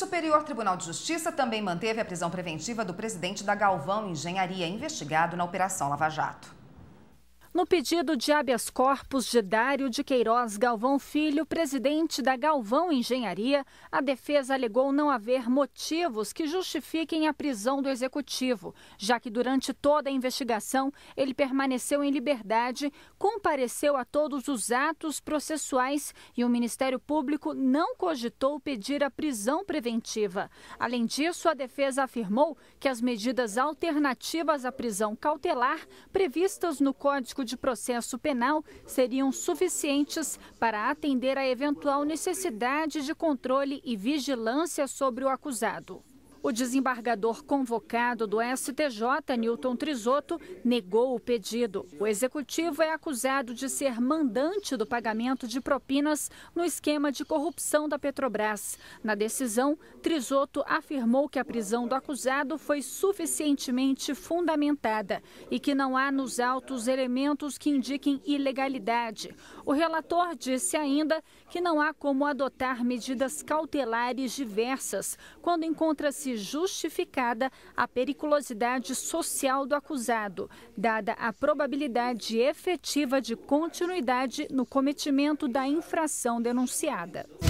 Superior Tribunal de Justiça também manteve a prisão preventiva do presidente da Galvão Engenharia, investigado na Operação Lava Jato. No pedido de habeas corpus de Dário de Queiroz Galvão Filho, presidente da Galvão Engenharia, a defesa alegou não haver motivos que justifiquem a prisão do executivo, já que durante toda a investigação ele permaneceu em liberdade, compareceu a todos os atos processuais e o Ministério Público não cogitou pedir a prisão preventiva. Além disso, a defesa afirmou que as medidas alternativas à prisão cautelar previstas no Código de Processo Penal seriam suficientes para atender à eventual necessidade de controle e vigilância sobre o acusado. O desembargador convocado do STJ, Newton Trisotto, negou o pedido. O executivo é acusado de ser mandante do pagamento de propinas no esquema de corrupção da Petrobras. Na decisão, Trisotto afirmou que a prisão do acusado foi suficientemente fundamentada e que não há nos autos elementos que indiquem ilegalidade. O relator disse ainda que não há como adotar medidas cautelares diversas quando encontra-se justificada a periculosidade social do acusado, dada a probabilidade efetiva de continuidade no cometimento da infração denunciada.